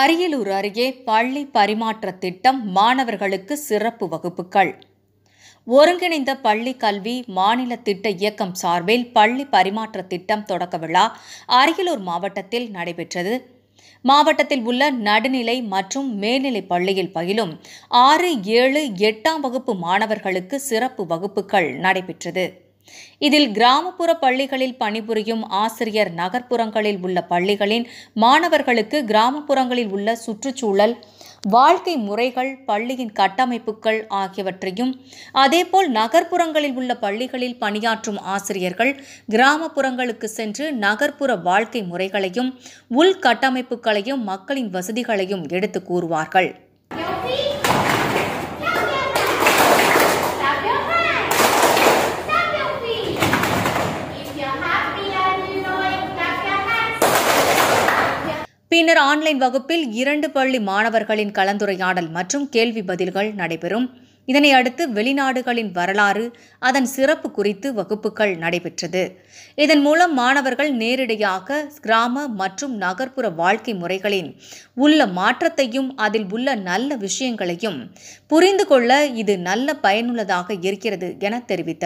அரியலூர் அருகே பள்ளி பரிமாற்ற திட்டம் மாணவர்களுக்கு சிறப்பு வகுப்புகள் ஒருங்கிணைந்த பள்ளி கல்வி மாநில திட்ட இயக்கம் சார்பில் பள்ளி பரிமாற்ற திட்டம் தொடக்க விழா அரியலூர் மாவட்டத்தில் நடைபெற்றது மாவட்டத்தில் உள்ள நடுநிலை மற்றும் மேல்நிலை பள்ளியில் பயிலும் ஆறு ஏழு எட்டாம் வகுப்பு மாணவர்களுக்கு சிறப்பு வகுப்புகள் நடைபெற்றது இதில் கிராமப்புற பள்ளிகளில் பணிபுரியும் ஆசிரியர் நகர்ப்புறங்களில் உள்ள பள்ளிகளின் மாணவர்களுக்கு கிராமப்புறங்களில் உள்ள சுற்றுச்சூழல் வாழ்க்கை முறைகள் பள்ளியின் கட்டமைப்புகள் ஆகியவற்றையும் அதேபோல் நகர்ப்புறங்களில் உள்ள பள்ளிகளில் பணியாற்றும் ஆசிரியர்கள் கிராமப்புறங்களுக்கு சென்று நகர்ப்புற வாழ்க்கை முறைகளையும் உள்கட்டமைப்புகளையும் மக்களின் வசதிகளையும் எடுத்து கூறுவார்கள் பின்னர் ஆன்லைன் வகுப்பில் இரண்டு பள்ளி மாணவர்களின் கலந்துரையாடல் மற்றும் கேள்வி பதில்கள் நடைபெறும் இதனை அடுத்து வெளிநாடுகளின் வரலாறு அதன் சிறப்பு குறித்து வகுப்புகள் நடைபெற்றது இதன் மூலம் மாணவர்கள் நேரடியாக கிராம மற்றும் நகர்ப்புற வாழ்க்கை முறைகளின் உள்ள மாற்றத்தையும் அதில் உள்ள நல்ல விஷயங்களையும் புரிந்து கொள்ள இது நல்ல பயனுள்ளதாக இருக்கிறது என தெரிவித்தனர்